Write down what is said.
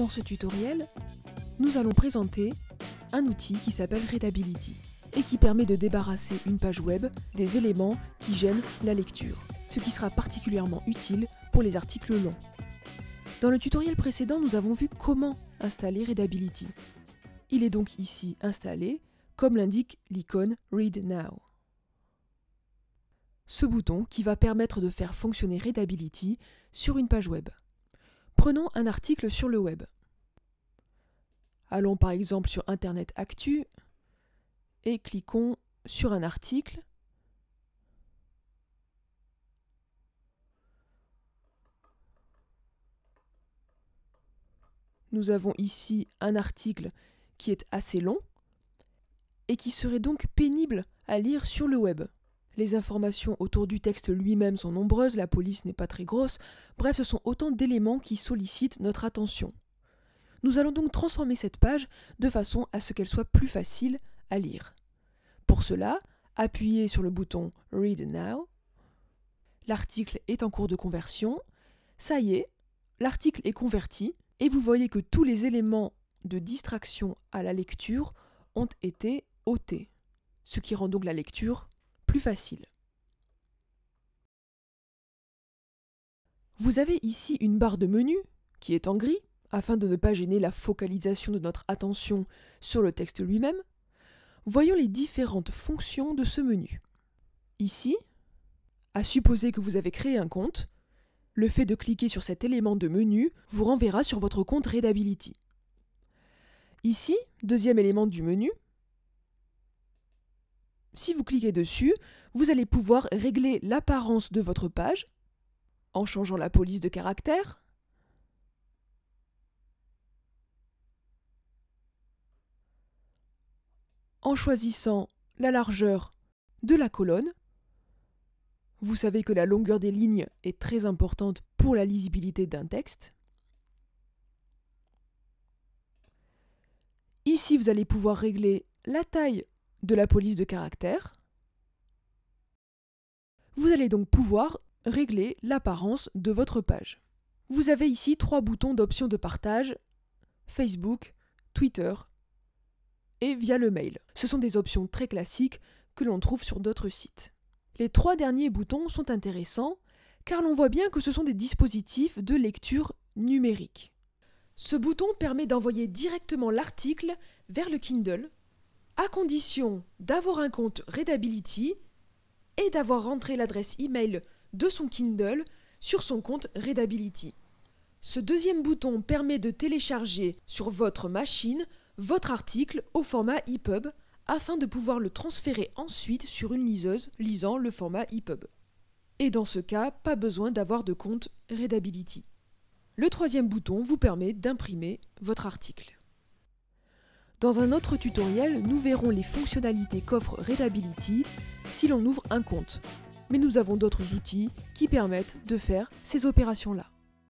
Dans ce tutoriel, nous allons présenter un outil qui s'appelle Readability et qui permet de débarrasser une page web des éléments qui gênent la lecture, ce qui sera particulièrement utile pour les articles longs. Dans le tutoriel précédent, nous avons vu comment installer Readability. Il est donc ici installé, comme l'indique l'icône Read Now. Ce bouton qui va permettre de faire fonctionner Readability sur une page web. Prenons un article sur le web. Allons par exemple sur Internet Actu et cliquons sur un article. Nous avons ici un article qui est assez long et qui serait donc pénible à lire sur le web. Les informations autour du texte lui-même sont nombreuses, la police n'est pas très grosse, bref ce sont autant d'éléments qui sollicitent notre attention. Nous allons donc transformer cette page de façon à ce qu'elle soit plus facile à lire. Pour cela, appuyez sur le bouton Read Now. L'article est en cours de conversion. Ça y est, l'article est converti et vous voyez que tous les éléments de distraction à la lecture ont été ôtés, ce qui rend donc la lecture plus facile. Vous avez ici une barre de menu qui est en gris afin de ne pas gêner la focalisation de notre attention sur le texte lui-même. Voyons les différentes fonctions de ce menu. Ici, à supposer que vous avez créé un compte, le fait de cliquer sur cet élément de menu vous renverra sur votre compte Readability. Ici, deuxième élément du menu, si vous cliquez dessus, vous allez pouvoir régler l'apparence de votre page en changeant la police de caractère, en choisissant la largeur de la colonne. Vous savez que la longueur des lignes est très importante pour la lisibilité d'un texte. Ici, vous allez pouvoir régler la taille de la police de caractère. Vous allez donc pouvoir régler l'apparence de votre page. Vous avez ici trois boutons d'options de partage, Facebook, Twitter et via le mail. Ce sont des options très classiques que l'on trouve sur d'autres sites. Les trois derniers boutons sont intéressants car l'on voit bien que ce sont des dispositifs de lecture numérique. Ce bouton permet d'envoyer directement l'article vers le Kindle à condition d'avoir un compte Readability et d'avoir rentré l'adresse email de son Kindle sur son compte Readability. Ce deuxième bouton permet de télécharger sur votre machine votre article au format EPUB afin de pouvoir le transférer ensuite sur une liseuse lisant le format EPUB. Et dans ce cas, pas besoin d'avoir de compte Readability. Le troisième bouton vous permet d'imprimer votre article. Dans un autre tutoriel, nous verrons les fonctionnalités qu'offre Redability si l'on ouvre un compte. Mais nous avons d'autres outils qui permettent de faire ces opérations-là.